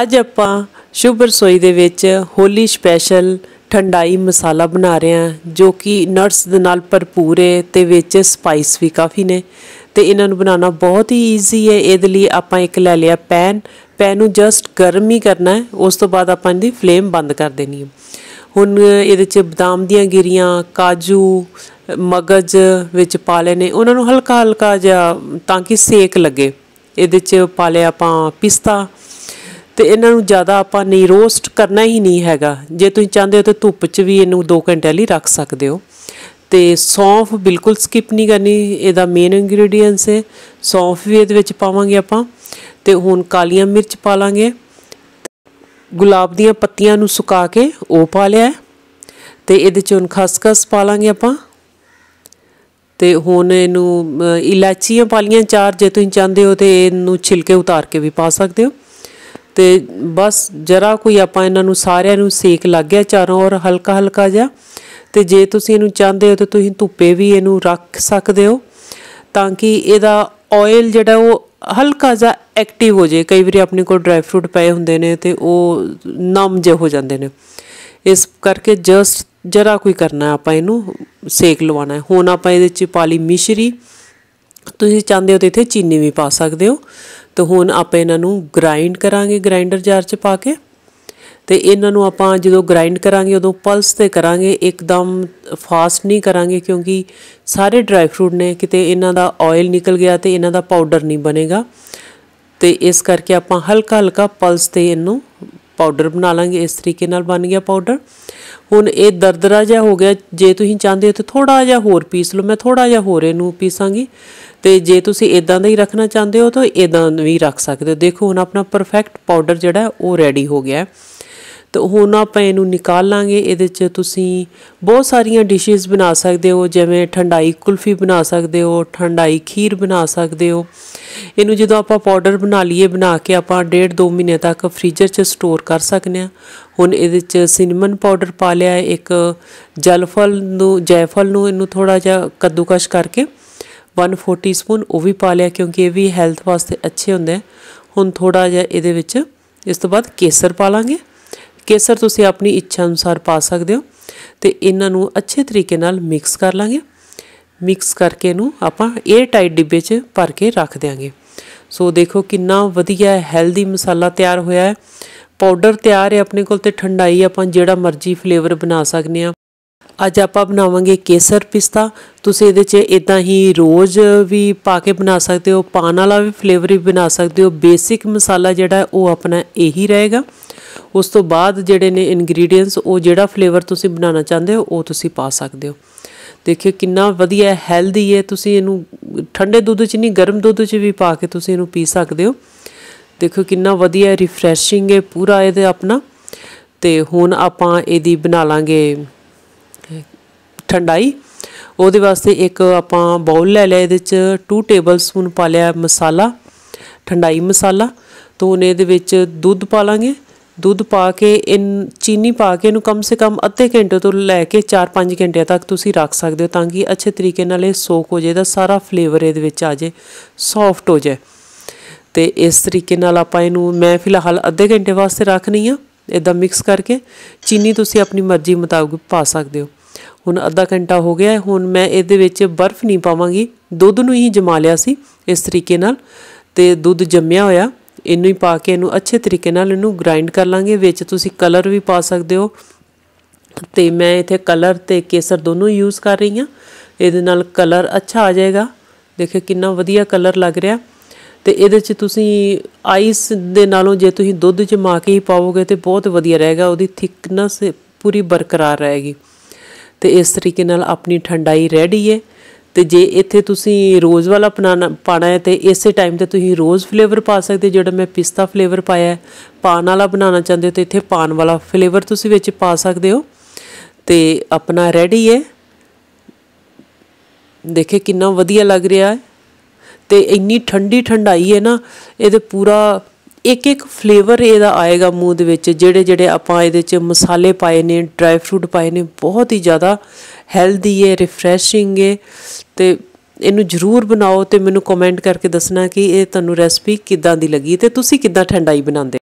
ਅੱਜ ਆਪਾਂ ਸ਼ੁਭ ਰਸੋਈ ਦੇ ਵਿੱਚ ਹੋਲੀ ਸਪੈਸ਼ਲ ਠੰਡਾਈ ਮਸਾਲਾ ਬਣਾ ਰਹੇ ਹਾਂ ਜੋ ਕਿ ਨਟਸ ਦੇ ਨਾਲ ਭਰਪੂਰ ਹੈ ਤੇ ਵਿੱਚ ਸਪਾਈਸ ਵੀ ਕਾਫੀ ਨੇ ਤੇ ਇਹਨਾਂ ਨੂੰ ਬਣਾਉਣਾ ਬਹੁਤ ਹੀ ਈਜ਼ੀ ਹੈ ਇਹਦੇ ਲਈ ਆਪਾਂ ਇੱਕ ਲੈ ਲਿਆ ਪੈਨ ਪੈਨ ਨੂੰ ਜਸਟ ਗਰਮ ਹੀ ਕਰਨਾ ਹੈ ਉਸ ਤੋਂ ਬਾਅਦ ਆਪਾਂ ਇਹਦੀ ਫਲੇਮ ਬੰਦ ਕਰ ਦੇਣੀ ਹੈ ਹੁਣ ਇਹਦੇ 'ਚ ਬਦਾਮ ਦੀਆਂ ਗਿਰੀਆਂ ਕਾਜੂ ਮਗਜ਼ ਵਿੱਚ ਪਾ ਲੈਨੇ ਉਹਨਾਂ ਨੂੰ ਹਲਕਾ ਹਲਕਾ ਜਿਹਾ ਤਾਂ ਕਿ ਸੇਕ ਲੱਗੇ ਇਹਦੇ 'ਚ ਪਾ ਲਿਆ ਆਪਾਂ ਪਿਸਤਾ ਤੇ ਇਹਨਾਂ ਨੂੰ ਜ਼ਿਆਦਾ ਆਪਾਂ ਨਹੀਂ ਰੋਸਟ ਕਰਨਾ ਹੀ ਨਹੀਂ ਹੈਗਾ ਜੇ ਤੁਸੀਂ ਚਾਹੁੰਦੇ ਹੋ ਤਾਂ ਧੁੱਪ 'ਚ ਵੀ ਇਹਨੂੰ 2 ਘੰਟੇ ਲਈ ਰੱਖ ਸਕਦੇ ਹੋ ਤੇ ਸੌਂਫ ਬਿਲਕੁਲ ਸਕਿਪ ਨਹੀਂ ਕਰਨੀ ਇਹਦਾ ਮੇਨ ਇੰਗਰੀਡੀਐਂਟਸ ਹੈ ਸੌਂਫ ਵੀ ਇਹਦੇ ਵਿੱਚ ਪਾਵਾਂਗੇ ਆਪਾਂ ਤੇ ਹੁਣ ਕਾਲੀਆਂ ਮਿਰਚ ਪਾ ਲਾਂਗੇ ਗੁਲਾਬ ਦੀਆਂ ਪੱਤੀਆਂ ਨੂੰ ਸੁਕਾ ਕੇ ਉਹ ਪਾ ਲਿਆ ਤੇ ਇਹਦੇ ਚ ਹੁਣ ਖਸਖਸ ਪਾ ਲਾਂਗੇ ਆਪਾਂ ਤੇ ਹੁਣ ਇਹਨੂੰ ਇਲਾਚੀਆਂ ਪਾਲੀਆਂ ਚਾਰ ਜੇ ਤੁਸੀਂ ਚਾਹੁੰਦੇ ਹੋ ਤੇ ਇਹਨੂੰ ਛਿਲਕੇ ਉਤਾਰ ਕੇ ਵੀ ਪਾ ਸਕਦੇ ਹੋ ਤੇ ਬਸ ਜਰਾ ਕੋਈ ਆਪਾਂ ਇਹਨਾਂ ਨੂੰ ਸਾਰਿਆਂ ਨੂੰ ਸੇਕ ਲੱਗ ਗਿਆ ਚਾਰੋਂ ਔਰ ਹਲਕਾ ਹਲਕਾ ਜਿਹਾ ਤੇ ਜੇ ਤੁਸੀਂ ਇਹਨੂੰ ਚਾਹਦੇ ਹੋ ਤਾਂ ਤੁਸੀਂ ਧੁੱਪੇ ਵੀ ਇਹਨੂੰ ਰੱਖ ਸਕਦੇ ਹੋ ਤਾਂ ਕਿ ਇਹਦਾ ਆਇਲ ਜਿਹੜਾ ਉਹ ਹਲਕਾ ਜਿਹਾ ਐਕਟਿਵ ਹੋ ਜੇ ਕਈ ਵਾਰੀ ਆਪਣੇ ਕੋਲ ਡਰਾਈ ਫਰੂਟ ਪਏ ਹੁੰਦੇ ਨੇ ਤੇ ਉਹ ਨਮ ਜੇ ਹੋ ਜਾਂਦੇ ਨੇ ਇਸ ਕਰਕੇ ਜਸਟ ਜਰਾ ਕੋਈ ਕਰਨਾ ਆਪਾਂ ਇਹਨੂੰ ਸੇਕ ਲਵਾਣਾ ਹੈ ਹੁਣ ਆਪਾਂ ਇਹਦੇ ਚ ਪਾਲੀ ਮਿਸ਼ਰੀ ਤੁਸੀਂ ਚਾਹੁੰਦੇ ਹੋ ਤੇ ਇੱਥੇ ਚੀਨੀ ਵੀ ਪਾ ਸਕਦੇ ਹੋ ਤੇ ਹੁਣ ਆਪਾਂ ਇਹਨਾਂ ਨੂੰ ਗ੍ਰਾਈਂਡ ਕਰਾਂਗੇ ਗ੍ਰਾਈਂਡਰ ਜਾਰ 'ਚ ਪਾ ਕੇ ਤੇ ਇਹਨਾਂ ਨੂੰ ਆਪਾਂ ਜਦੋਂ ਗ੍ਰਾਈਂਡ ਕਰਾਂਗੇ ਉਦੋਂ ਪਲਸ ਤੇ ਕਰਾਂਗੇ ਇੱਕਦਮ ਫਾਸਟ ਨਹੀਂ ਕਰਾਂਗੇ ਕਿਉਂਕਿ ਸਾਰੇ ਡਰਾਈ ਫਰੂਟ ਨੇ ਕਿਤੇ ਇਹਨਾਂ ਦਾ ਆਇਲ ਨਿਕਲ ਗਿਆ ਤੇ ਇਹਨਾਂ ਦਾ ਪਾਊਡਰ ਨਹੀਂ ਬਣੇਗਾ ਤੇ ਇਸ ਕਰਕੇ ਆਪਾਂ ਹਲਕਾ ਹਲਕਾ ਪਲਸ ਤੇ ਇਹਨੂੰ ਪਾਊਡਰ ਬਣਾ ਲਾਂਗੇ ਇਸ ਤਰੀਕੇ ਨਾਲ ਬਣ ਗਿਆ ਪਾਊਡਰ ਹੁਣ ਇਹ ਦਰਦਰਾ ਜਿਹਾ ਹੋ ਗਿਆ ਜੇ ਤੁਸੀਂ ਚਾਹੁੰਦੇ ਹੋ ਤਾਂ ਥੋੜਾ ਜਿਹਾ ਹੋਰ ਪੀਸ ਲਓ ਮੈਂ ਥੋੜਾ ਜਿਹਾ ਹੋਰ ਇਹਨੂੰ ਪੀਸਾਂਗੀ ਤੇ ਜੇ ਤੁਸੀਂ ਇਦਾਂ ਦਾ ਹੀ ਰੱਖਣਾ ਚਾਹੁੰਦੇ ਹੋ ਤਾਂ ਇਦਾਂ ਵੀ ਰੱਖ ਸਕਦੇ ਹੋ ਦੇਖੋ ਹੁਣ ਆਪਣਾ ਪਰਫੈਕਟ ਪਾਊਡਰ ਜਿਹੜਾ ਉਹ ਰੈਡੀ ਹੋ ਗਿਆ ਹੈ ਤੇ ਹੁਣ ਆਪਾਂ ਇਹਨੂੰ ਨਿਕਾਲ ਲਾਂਗੇ ਇਹਦੇ 'ਚ ਤੁਸੀਂ ਬਹੁਤ ਸਾਰੀਆਂ ਡਿਸ਼ੇਸ ਬਣਾ ਸਕਦੇ ਹੋ ਜਿਵੇਂ ਠੰਡਾਈ ਕੁਲਫੀ ਬਣਾ ਸਕਦੇ ਹੋ ਠੰਡਾਈ ਖੀਰ ਬਣਾ ਸਕਦੇ ਹੋ ਇਹਨੂੰ ਜਦੋਂ ਆਪਾਂ ਪਾਊਡਰ ਬਣਾ ਲਈਏ ਬਣਾ ਕੇ ਆਪਾਂ 1.5 2 ਮਹੀਨੇ ਤੱਕ ਫ੍ਰੀਜ਼ਰ 'ਚ ਸਟੋਰ ਕਰ ਸਕਦੇ ਆ ਹੁਣ ਇਹਦੇ 'ਚ ਸਿਨਮਨ ਪਾਊਡਰ ਪਾ ਲਿਆ ਇੱਕ ਜਲਫਲ ਨੂੰ ਜੈਫਲ ਨੂੰ ਇਹਨੂੰ ਥੋੜਾ ਜਿਹਾ ਕੱਦੂਕਸ਼ ਕਰਕੇ 1/4 ਉਹ ਵੀ ਪਾ ਲਿਆ ਕਿਉਂਕਿ ਇਹ ਵੀ ਹੈਲਥ ਵਾਸਤੇ ਅੱਛੇ ਹੁੰਦੇ ਹੁਣ ਥੋੜਾ ਜਿਹਾ ਇਹਦੇ ਵਿੱਚ ਇਸ ਤੋਂ ਬਾਅਦ ਕੇਸਰ ਪਾ ਲਾਂਗੇ ਕੇਸਰ ਤੁਸੀਂ ਆਪਣੀ ਇੱਛਾ ਅਨੁਸਾਰ ਪਾ ਸਕਦੇ ਹੋ ਤੇ ਇਹਨਾਂ ਨੂੰ ਅੱਛੇ ਤਰੀਕੇ ਨਾਲ ਮਿਕਸ ਕਰ ਲਾਂਗੇ ਮਿਕਸ ਕਰਕੇ ਇਹਨੂੰ ਆਪਾਂ 에ਅਰ ਟਾਈਟ ਡਿੱਬੇ 'ਚ ਭਰ ਕੇ ਰੱਖ ਦੇਾਂਗੇ ਸੋ ਦੇਖੋ ਕਿੰਨਾ ਵਧੀਆ ਹੈਲਦੀ ਮਸਾਲਾ ਤਿਆਰ ਹੋਇਆ ਹੈ ਪਾਊਡਰ ਤਿਆਰ ਹੈ ਆਪਣੇ ਕੋਲ ਤੇ ਠੰਡਾਈ ਆਪਾਂ ਜਿਹੜਾ ਮਰਜ਼ੀ ਫਲੇਵਰ ਬਣਾ ਸਕਨੇ ਆ ਅੱਜ ਆਪਾਂ ਬਣਾਵਾਂਗੇ ਕੇਸਰ ਪਿਸਤਾ ਤੁਸੀਂ ਇਹਦੇ 'ਚ ਇਦਾਂ ਹੀ ਰੋਜ਼ ਵੀ ਪਾ ਕੇ ਬਣਾ ਸਕਦੇ ਹੋ ਪਾਣ ਵਾਲਾ ਵੀ ਫਲੇਵਰ ਵੀ ਬਣਾ ਸਕਦੇ ਹੋ ਬੇਸਿਕ ਮਸਾਲਾ ਜਿਹੜਾ ਉਹ ਆਪਣਾ ਇਹੀ ਰਹੇਗਾ ਉਸ ਤੋਂ ਬਾਅਦ ਜਿਹੜੇ ਨੇ ਇਨਗਰੀਡੀਅੰਟਸ ਉਹ ਜਿਹੜਾ ਫਲੇਵਰ ਤੁਸੀਂ ਬਣਾਉਣਾ ਚਾਹੁੰਦੇ ਹੋ ਉਹ ਤੁਸੀਂ ਪਾ ਸਕਦੇ ਹੋ ਦੇਖਿਓ ਕਿੰਨਾ ਵਧੀਆ ਹੈਲਦੀ ਹੈ ਤੁਸੀਂ ਇਹਨੂੰ ਠੰਡੇ ਦੁੱਧ 'ਚ ਨਹੀਂ ਗਰਮ ਦੁੱਧ 'ਚ ਵੀ ਪਾ ਕੇ ਤੁਸੀਂ ਇਹਨੂੰ ਪੀ ਸਕਦੇ ਹੋ ਦੇਖੋ ਕਿੰਨਾ ਵਧੀਆ ਰਿਫਰੈਸ਼ਿੰਗ ਹੈ ਪੂਰਾ ਇਹਦੇ ਆਪਣਾ ਤੇ ਹੁਣ ਆਪਾਂ ਇਹਦੀ ਬਣਾ ਲਾਂਗੇ ਠੰਡਾਈ ਉਹਦੇ ਵਾਸਤੇ ਇੱਕ ਆਪਾਂ ਬਾਉਲ ਲੈ ਲਿਆ ਇਹਦੇ ਚ 2 ਟੇਬਲ ਸਪੂਨ ਪਾ ਲਿਆ ਮਸਾਲਾ ਠੰਡਾਈ ਮਸਾਲਾ ਤੋਂ ਇਹਦੇ ਵਿੱਚ ਦੁੱਧ ਪਾ ਲਾਂਗੇ ਦੁੱਧ ਪਾ ਕੇ ਇਨ ਚੀਨੀ ਪਾ ਕੇ ਇਹਨੂੰ ਕਮ ਸੇ ਕਮ ਅੱਧੇ ਘੰਟੇ ਤੋਂ ਲੈ ਕੇ 4-5 ਘੰਟੇ ਤੱਕ ਤੁਸੀਂ ਰੱਖ ਸਕਦੇ ਹੋ ਤਾਂ ਕਿ ਅੱਛੇ ਤਰੀਕੇ ਨਾਲ ਇਹ ਸੋਕ ਹੋ ਜਾਏ ਦਾ ਸਾਰਾ ਫਲੇਵਰ ਇਹਦੇ ਵਿੱਚ ਆ ਜਾਏ ਸੌਫਟ ਹੋ ਜਾਏ ਤੇ ਇਸ ਤਰੀਕੇ ਨਾਲ ਆਪਾਂ ਇਹਨੂੰ ਮੈਂ ਫਿਲਹਾਲ ਅੱਧੇ ਘੰਟੇ ਵਾਸਤੇ ਰੱਖਣੀ ਆ ਇਦਾਂ ਮਿਕਸ ਕਰਕੇ ਚੀਨੀ ਤੁਸੀਂ ਆਪਣੀ ਮਰਜ਼ੀ ਮੁਤਾਬਕ ਪਾ ਸਕਦੇ ਹੋ ਹੁਣ ਅੱਧਾ ਘੰਟਾ ਹੋ ਗਿਆ ਹੁਣ ਮੈਂ ਇਹਦੇ ਵਿੱਚ ਬਰਫ਼ ਨਹੀਂ ਪਾਵਾਂਗੀ ਦੁੱਧ ਨੂੰ ਹੀ ਜਮਾ ਲਿਆ ਸੀ ਇਸ ਤਰੀਕੇ ਨਾਲ ਤੇ ਦੁੱਧ ਜੰਮਿਆ ਹੋਇਆ ਇਹਨੂੰ ਹੀ ਪਾ ਕੇ ਇਹਨੂੰ ਅੱਛੇ ਤਰੀਕੇ ਨਾਲ ਇਹਨੂੰ ਗ੍ਰਾਈਂਡ ਕਰ ਲਾਂਗੇ ਵਿੱਚ ਤੁਸੀਂ ਕਲਰ ਵੀ ਪਾ ਸਕਦੇ ਹੋ ਤੇ ਮੈਂ ਇੱਥੇ ਕਲਰ ਤੇ ਕੇਸਰ ਦੋਨੋਂ ਯੂਜ਼ ਕਰ ਰਹੀ ਹਾਂ ਇਹਦੇ ਨਾਲ ਕਲਰ ਅੱਛਾ ਆ ਜਾਏਗਾ ਦੇਖੋ ਕਿੰਨਾ ਵਧੀਆ ਕਲਰ ਲੱਗ ਰਿਹਾ ਤੇ ਇਹਦੇ 'ਚ ਤੁਸੀਂ ਆਈਸ ਦੇ ਨਾਲੋਂ ਜੇ ਤੁਸੀਂ ਦੁੱਧ ਚ ਮਾ ਕੇ ਹੀ ਪਾਓਗੇ ਤੇ ਬਹੁਤ ਵਧੀਆ ਰਹੇਗਾ ਉਹਦੀ ਥਿਕਨੈਸ ਪੂਰੀ ਬਰਕਰਾਰ ਰਹੇਗੀ ਤੇ ਇਸ ਤਰੀਕੇ ਨਾਲ ਆਪਣੀ ਠੰਡਾਈ ਰੈਡੀ ਹੈ ਤੇ ਜੇ ਇੱਥੇ ਤੁਸੀਂ ਰੋਜ਼ ਵਾਲਾ ਬਣਾਣਾ ਪਾਣਾ ਹੈ ਤੇ ਇਸੇ ਟਾਈਮ ਤੇ ਤੁਸੀਂ ਰੋਜ਼ ਫਲੇਵਰ ਪਾ ਸਕਦੇ ਜਿਹੜਾ ਮੈਂ ਪਿਸਤਾ ਫਲੇਵਰ ਪਾਇਆ ਹੈ ਪਾਨ ਵਾਲਾ ਬਣਾਉਣਾ ਚਾਹੁੰਦੇ ਹੋ ਤੇ ਇੱਥੇ ਪਾਨ ਵਾਲਾ ਫਲੇਵਰ ਤੁਸੀਂ ਵਿੱਚ ਪਾ ਸਕਦੇ ਹੋ ਤੇ ਆਪਣਾ ਰੈਡੀ ਹੈ ਦੇਖੇ ਕਿੰਨਾ ਵਧੀਆ ਲੱਗ ਰਿਹਾ ਹੈ ਤੇ ਇੰਨੀ ਠੰਡੀ ਠੰਡਾਈ ਹੈ ਨਾ ਇਹਦੇ ਪੂਰਾ ਇੱਕ ਇੱਕ ਫਲੇਵਰ ਇਹਦਾ ਆਏਗਾ ਮੂੰਹ ਦੇ ਵਿੱਚ ਜਿਹੜੇ ਜਿਹੜੇ ਆਪਾਂ ਇਹਦੇ 'ਚ ਮਸਾਲੇ ਪਾਏ ਨੇ ਡਰਾਈ ਫਰੂਟ ਪਾਏ ਨੇ ਬਹੁਤ ਹੀ ਜ਼ਿਆਦਾ ਹੈਲਦੀ ਹੈ ਰਿਫਰੈਸ਼ਿੰਗ ਹੈ ਤੇ ਇਹਨੂੰ ਜਰੂਰ ਬਣਾਓ ਤੇ ਮੈਨੂੰ ਕਮੈਂਟ ਕਰਕੇ ਦੱਸਣਾ ਕਿ ਇਹ ਤੁਹਾਨੂੰ ਰੈਸਪੀ ਕਿੱਦਾਂ ਦੀ ਲੱਗੀ ਤੇ ਤੁਸੀਂ ਕਿੱਦਾਂ ਠੰਡਾਈ ਬਣਾਉਂਦੇ